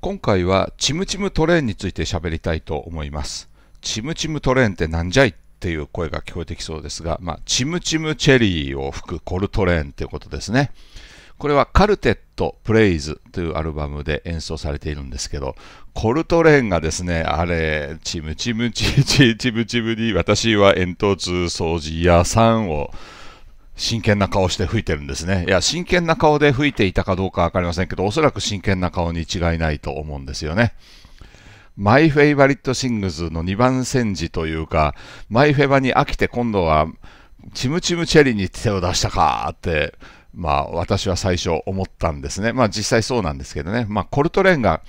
今回はチムチムトレーンについて喋りたいと思います。チムチムトレーンってなんじゃいっていう声が聞こえてきそうですが、まあ、チムチムチェリーを吹くコルトレーンということですね。これはカルテット・プレイズというアルバムで演奏されているんですけど、コルトレーンがですね、あれ、チムチムチちチムチムに私は煙突掃除屋さんを真剣な顔して吹いてるんですね。いや、真剣な顔で吹いていたかどうかわかりませんけど、おそらく真剣な顔に違いないと思うんですよね。マイ・フェイバリット・シングズの2番煎じというか、マイ・フェバに飽きて今度は、チムチムチェリーに手を出したかって、まあ私は最初思ったんですね。まあ実際そうなんですけどね。まあコルトレーンが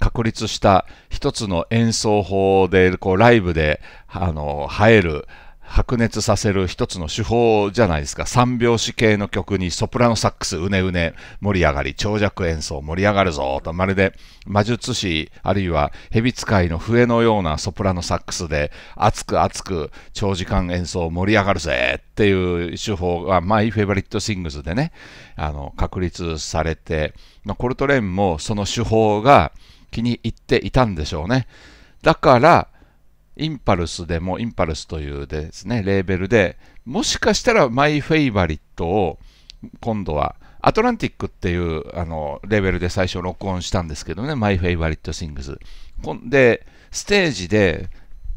確立した一つの演奏法で、こうライブで、あの、映える、白熱させる一つの手法じゃないですか。三拍子系の曲にソプラノサックス、うねうね、盛り上がり、長尺演奏、盛り上がるぞと、まるで魔術師、あるいは蛇使いの笛のようなソプラノサックスで、熱く熱く長時間演奏、盛り上がるぜっていう手法が、マイフェイバリットシングスでね、あの、確立されて、まあ、コルトレーンもその手法が気に入っていたんでしょうね。だから、インパルスでも、インパルスというですね、レーベルで、もしかしたらマイフェイバリットを今度は、アトランティックっていうあのレベルで最初録音したんですけどね、マイフェイバリットシングス。で、ステージで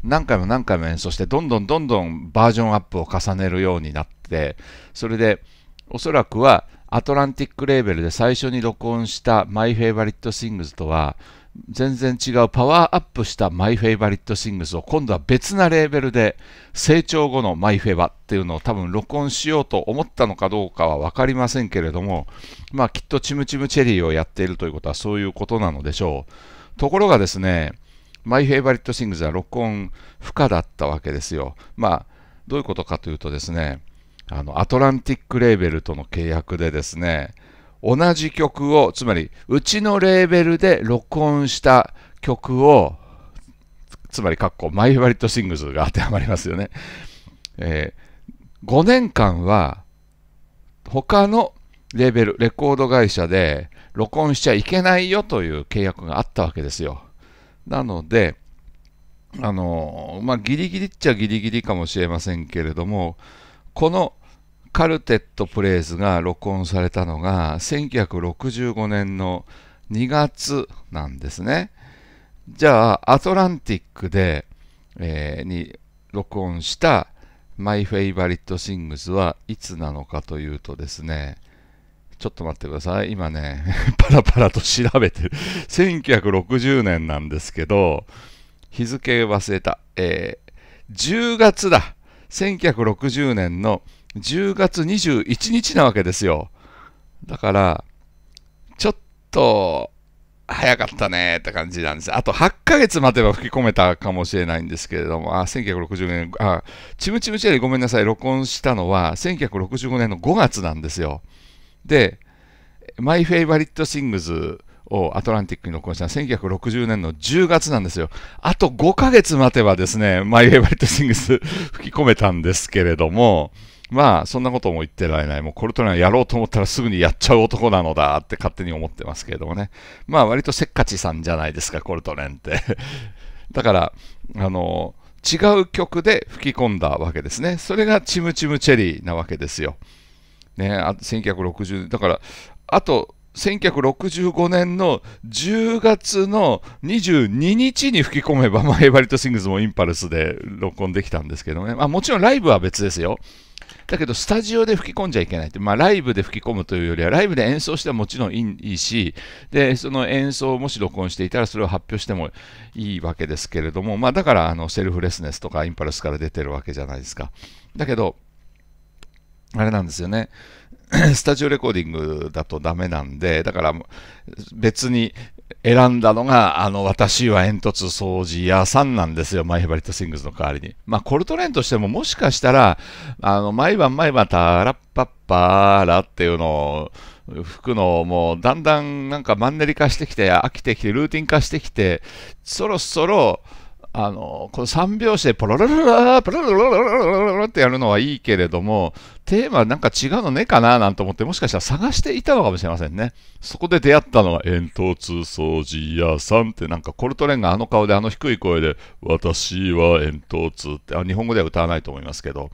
何回も何回も演奏して、どんどんどんどんバージョンアップを重ねるようになって、それで、おそらくはアトランティックレーベルで最初に録音したマイフェイバリットシングスとは、全然違うパワーアップしたマイフェイバリットシングスを今度は別なレーベルで成長後のマイフェバっていうのを多分録音しようと思ったのかどうかは分かりませんけれどもまあきっとチムチムチェリーをやっているということはそういうことなのでしょうところがですねマイフェイバリットシングスは録音不可だったわけですよまあどういうことかというとですねあのアトランティックレーベルとの契約でですね同じ曲をつまりうちのレーベルで録音した曲をつまりっこマイワリットシングスが当てはまりますよね、えー、5年間は他のレーベルレコード会社で録音しちゃいけないよという契約があったわけですよなのであのまあギリギリっちゃギリギリかもしれませんけれどもこのカルテットプレイズが録音されたのが1965年の2月なんですね。じゃあ、アトランティックで、えー、に録音したマイフェイバリットシングスはいつなのかというとですね、ちょっと待ってください。今ね、パラパラと調べてる。1960年なんですけど、日付忘れた。えー、10月だ。1960年の10月21日なわけですよ。だから、ちょっと、早かったねって感じなんです。あと8ヶ月待てば吹き込めたかもしれないんですけれども、あ、1 9 6 5年、あ、ちむちむちやりごめんなさい、録音したのは1965年の5月なんですよ。で、マイフェイバリットシングズをアトランティックに録音したのは1960年の10月なんですよ。あと5ヶ月待てばですね、マイフェイバリットシングス吹き込めたんですけれども、まあ、そんなことも言ってられない。もうコルトレンやろうと思ったらすぐにやっちゃう男なのだって勝手に思ってますけれどもね。まあ、割とせっかちさんじゃないですか、コルトレンって。だから、あの、違う曲で吹き込んだわけですね。それがチムチムチェリーなわけですよ。ね、あ1960、だから、あと、1965年の10月の22日に吹き込めば、まあ、エバリット・シングスもインパルスで録音できたんですけどね、まあ、もちろんライブは別ですよ。だけど、スタジオで吹き込んじゃいけないって、まあ、ライブで吹き込むというよりは、ライブで演奏してはもちろんいいし、で、その演奏をもし録音していたら、それを発表してもいいわけですけれども、まあ、だから、あの、セルフレスネスとかインパルスから出てるわけじゃないですか。だけど、あれなんですよね。スタジオレコーディングだとダメなんで、だから別に選んだのが、あの、私は煙突掃除屋さんなんですよ。マイフバリットシングスの代わりに。まあ、コルトレーンとしてももしかしたら、あの、毎晩毎晩、タラッパッパーラっていうのを、くのをもうだんだんなんかマンネリ化してきて飽きてきてルーティン化してきてそろそろあのこの3拍子でポロロロロポロロロロロロロロってやるのはいいけれどもテーマなんか違うのねかななんて思ってもしかしたら探していたのかもしれませんねそこで出会ったのは煙突掃除屋さんってなんかコルトレンがあの顔であの低い声で私は煙突ってあ日本語では歌わないと思いますけど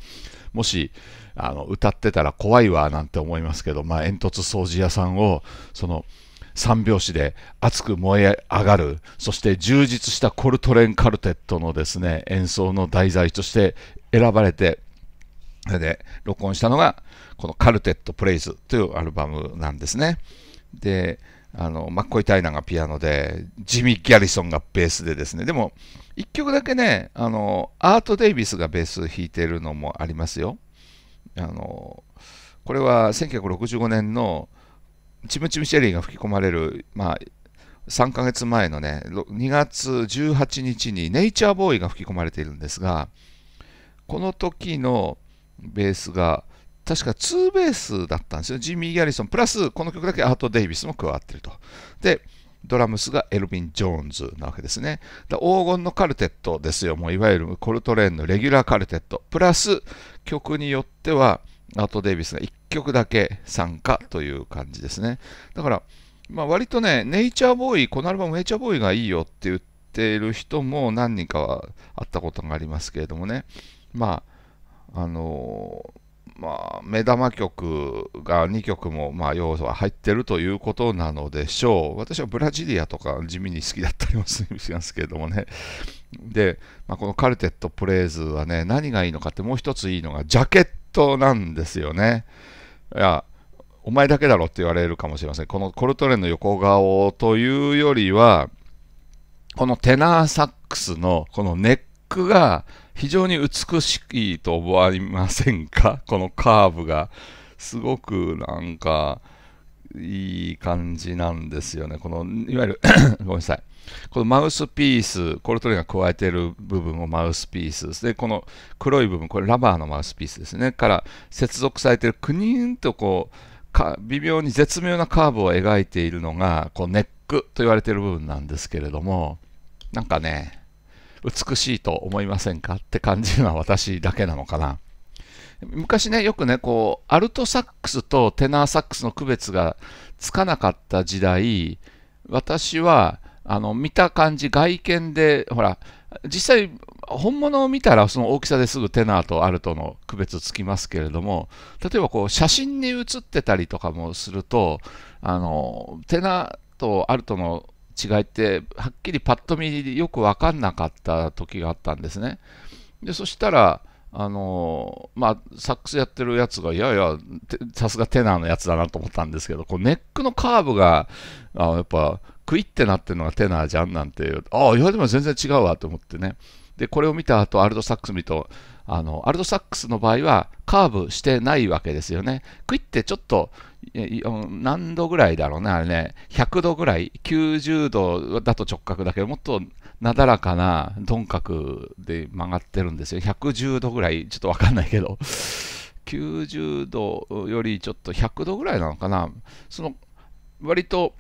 もしあの歌ってたら怖いわなんて思いますけどまあ煙突掃除屋さんをその「三拍子で熱く燃え上がる、そして充実したコルトレンカルテットのですね、演奏の題材として選ばれて、それで録音したのが、このカルテット・プレイズというアルバムなんですね。で、あの、マッコイ・タイナーがピアノで、ジミー・ギャリソンがベースでですね、でも、1曲だけね、あの、アート・デイビスがベース弾いてるのもありますよ。あの、これは1965年のチムチムシェリーが吹き込まれる、まあ、3ヶ月前のね、2月18日にネイチャーボーイが吹き込まれているんですが、この時のベースが、確かツーベースだったんですよ。ジミー・ギャリソン、プラスこの曲だけアート・デイビスも加わってると。で、ドラムスがエルヴィン・ジョーンズなわけですね。黄金のカルテットですよ。もういわゆるコルトレーンのレギュラーカルテット。プラス曲によってはアート・デイビスが1曲だけ参加という感じですね。だから、まあ、割とね、ネイチャーボーイ、このアルバムネイチャーボーイがいいよって言っている人も何人かは会ったことがありますけれどもね、まあ、あのー、まあ、目玉曲が2曲も、まあ、要素は入ってるということなのでしょう。私はブラジリアとか地味に好きだったりもしますけれどもね。で、まあ、このカルテットプレイズはね、何がいいのかってもう一ついいのがジャケットなんですよね。いや、お前だけだろって言われるかもしれません。このコルトレンの横顔というよりは、このテナーサックスのこのネックが非常に美しいと思われませんかこのカーブが。すごくなんか、いい感じなんですよね。この、いわゆる ごめんなさい。このマウスピース、コルトレが加えている部分をマウスピースで、この黒い部分、これラバーのマウスピースですね、から接続されているクニーンとこう、か微妙に絶妙なカーブを描いているのが、こうネックと言われている部分なんですけれども、なんかね、美しいと思いませんかって感じるのは私だけなのかな。昔ね、よくね、こう、アルトサックスとテナーサックスの区別がつかなかった時代、私は、あの、見た感じ、外見で、ほら、実際、本物を見たらその大きさですぐテナーとアルトの区別つきますけれども例えばこう写真に写ってたりとかもするとあのテナーとアルトの違いってはっきりパッと見よく分かんなかった時があったんですねでそしたらあのー、まあ、サックスやってるやつが、いやいや、さすがテナーのやつだなと思ったんですけど、こうネックのカーブが、あやっぱ、クイってなってるのがテナーじゃんなんていう、ああ、言われても全然違うわと思ってね。で、これを見た後、アルドサックス見ると、あの、アルドサックスの場合は、カーブしてないわけですよね。クイってちょっと、何度ぐらいだろうね、あれね、100度ぐらい、90度だと直角だけど、もっとなだらかな鈍角で曲がってるんですよ。110度ぐらい、ちょっとわかんないけど、90度よりちょっと100度ぐらいなのかな。その割と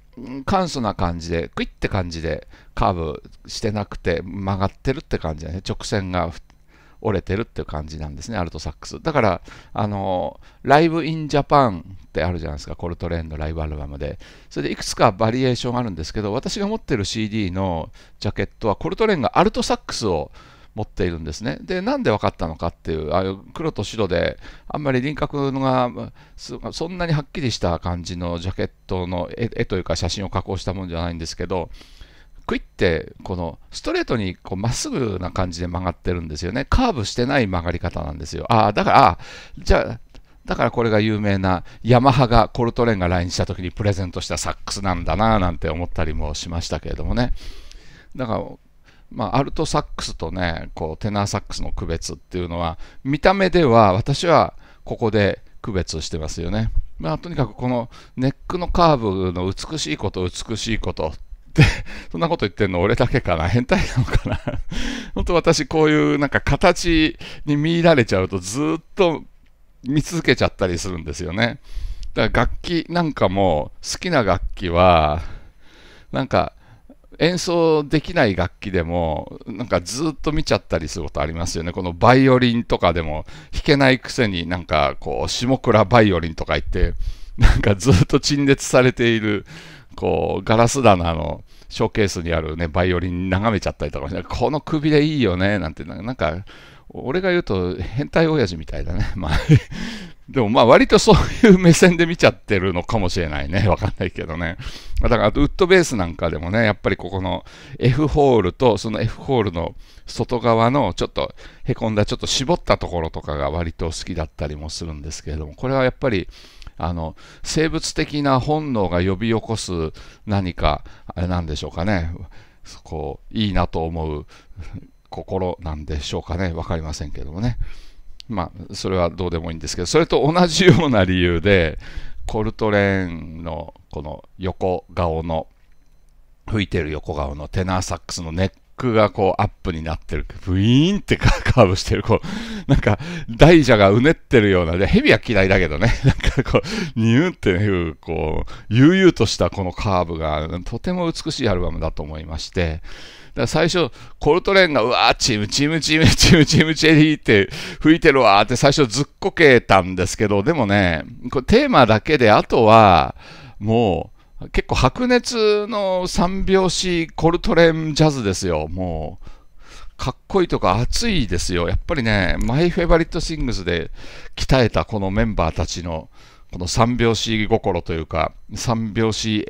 簡素な感じで、クイって感じでカーブしてなくて曲がってるって感じだね。直線が折れてるっていう感じなんですね、アルトサックス。だから、あの、ライブインジャパンってあるじゃないですか、コルトレーンのライブアルバムで。それでいくつかバリエーションあるんですけど、私が持ってる CD のジャケットは、コルトレーンがアルトサックスを持っているんですね。で、なんで分かったのかっていう、あいう黒と白で、あんまり輪郭がそんなにはっきりした感じのジャケットの絵というか写真を加工したもんじゃないんですけど、クイってこのストレートにまっすぐな感じで曲がってるんですよね。カーブしてない曲がり方なんですよ。ああ、だから、あじゃあ、だからこれが有名なヤマハがコルトレーンが来日した時にプレゼントしたサックスなんだななんて思ったりもしましたけれどもね。だから、まあ、アルトサックスとね、こうテナーサックスの区別っていうのは、見た目では私はここで区別してますよね。まあ、とにかくこのネックのカーブの美しいこと、美しいことっ そんなこと言ってんの俺だけかな変態なのかな 本当私こういうなんか形に見入られちゃうとずっと見続けちゃったりするんですよね。だから楽器なんかも好きな楽器はなんか演奏できない楽器でもなんかずっと見ちゃったりすることありますよね。このバイオリンとかでも弾けないくせになんかこう下倉バイオリンとか言ってなんかずっと陳列されているこう、ガラス棚のショーケースにあるね、バイオリン眺めちゃったりとか、この首でいいよね、なんて、なんか、俺が言うと変態親父みたいだね。まあ でもまあ割とそういう目線で見ちゃってるのかもしれないね。わかんないけどね。だからあとウッドベースなんかでもね、やっぱりここの F ホールとその F ホールの外側のちょっとへこんだちょっと絞ったところとかが割と好きだったりもするんですけれども、これはやっぱりあの生物的な本能が呼び起こす何かあれなんでしょうかねこういいなと思う心なんでしょうかね分かりませんけどもねまあそれはどうでもいいんですけどそれと同じような理由でコルトレーンのこの横顔の吹いてる横顔のテナーサックスのネックがこうアップになってる、ブイーンってカーブしてる、こう、なんか大蛇がうねってるような、でヘビは嫌いだけどね、なんかこう、ニューっていう、こう、悠々としたこのカーブが、とても美しいアルバムだと思いまして、だから最初、コルトレーンが、うわー、チーム、チーム、チーム、チーム、チーム、チェリーって吹いてるわーって最初ずっこけたんですけど、でもね、これテーマだけで、あとは、もう、結構白熱の三拍子コルトレンジャズですよ。もう、かっこいいとか熱いですよ。やっぱりね、マイフェバリットシングスで鍛えたこのメンバーたちの、この三拍子心というか、三拍子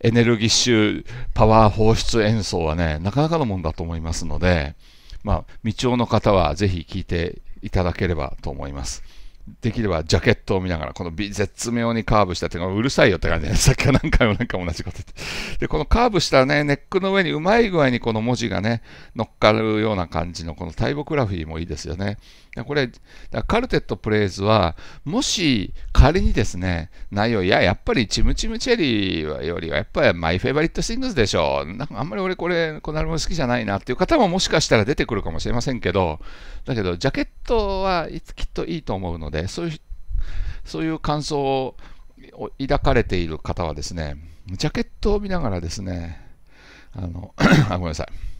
エネルギッシュパワー放出演奏はね、なかなかのもんだと思いますので、まあ、未調の方はぜひ聴いていただければと思います。できればジャケットを見ながら、この絶妙にカーブしたっていうのうるさいよって感じで、さっきは何回も何回も同じこと言って。で、このカーブしたね、ネックの上にうまい具合にこの文字がね、乗っかるような感じの、この大木グラフィーもいいですよね。これ、カルテットプレイズは、もし仮にですね、内容、いや、やっぱりチムチムチェリーよりは、やっぱりマイフェイバリットシングスでしょ。なんかあんまり俺これ、このアルバム好きじゃないなっていう方ももしかしたら出てくるかもしれませんけど、だけど、ジャケットはきっといいと思うので、そういう、そういう感想を抱かれている方はですね、ジャケットを見ながらですね、あの あごめんなさい。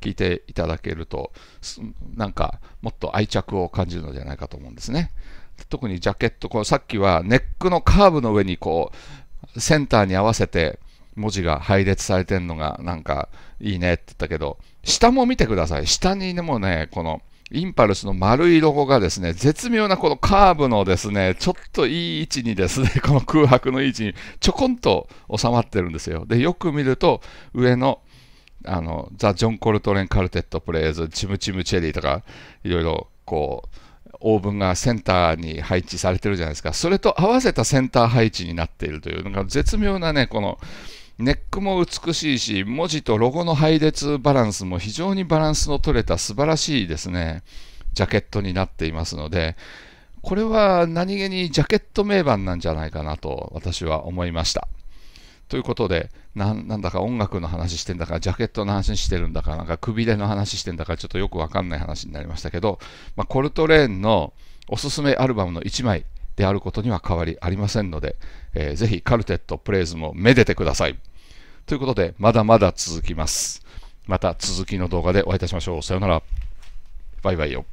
聞いていただけると、なんかもっと愛着を感じるのではないかと思うんですね。特にジャケット、このさっきはネックのカーブの上にこう、センターに合わせて文字が配列されてるのがなんかいいねって言ったけど、下も見てください。下にでもね、この、インパルスの丸いロゴがですね、絶妙なこのカーブのですね、ちょっといい位置にですね、この空白の位置にちょこんと収まってるんですよ。で、よく見ると、上のあのザ・ジョン・コルトレン・カルテット・プレイズチムチム・チェリーとかいろいろこうオーブンがセンターに配置されてるじゃないですかそれと合わせたセンター配置になっているというなんか絶妙なねこのネックも美しいし文字とロゴの配列バランスも非常にバランスの取れた素晴らしいですねジャケットになっていますのでこれは何気にジャケット名盤なんじゃないかなと私は思いました。ということでな、なんだか音楽の話してんだか、ジャケットの話してるんだか、なんか首での話してんだか、ちょっとよくわかんない話になりましたけど、まあ、コルトレーンのおすすめアルバムの1枚であることには変わりありませんので、えー、ぜひカルテット、プレイズもめでてください。ということで、まだまだ続きます。また続きの動画でお会いいたしましょう。さようなら。バイバイよ。